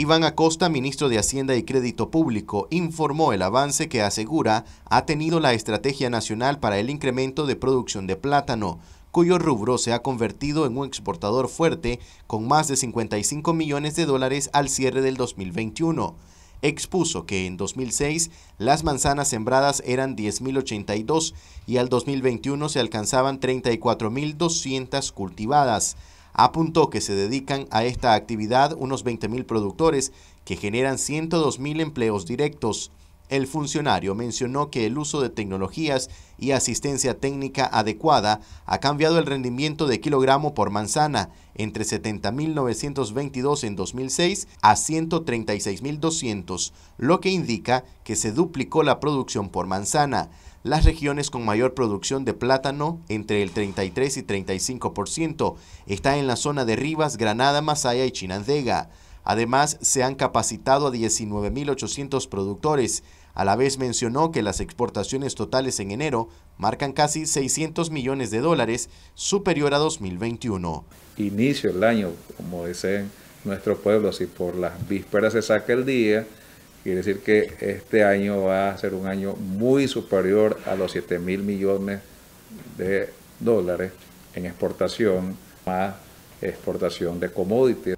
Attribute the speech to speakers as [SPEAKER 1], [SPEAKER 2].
[SPEAKER 1] Iván Acosta, ministro de Hacienda y Crédito Público, informó el avance que asegura ha tenido la Estrategia Nacional para el Incremento de Producción de Plátano, cuyo rubro se ha convertido en un exportador fuerte con más de 55 millones de dólares al cierre del 2021. Expuso que en 2006 las manzanas sembradas eran 10.082 y al 2021 se alcanzaban 34.200 cultivadas apuntó que se dedican a esta actividad unos 20.000 productores que generan 102.000 empleos directos. El funcionario mencionó que el uso de tecnologías y asistencia técnica adecuada ha cambiado el rendimiento de kilogramo por manzana entre 70.922 en 2006 a 136.200, lo que indica que se duplicó la producción por manzana. Las regiones con mayor producción de plátano, entre el 33 y 35%, está en la zona de Rivas, Granada, Masaya y Chinandega. Además, se han capacitado a 19.800 productores. A la vez mencionó que las exportaciones totales en enero marcan casi 600 millones de dólares, superior a
[SPEAKER 2] 2021. Inicio el año, como dicen nuestros pueblos, y por las vísperas se saca el día, quiere decir que este año va a ser un año muy superior a los 7 mil millones de dólares en exportación, más exportación de commodities.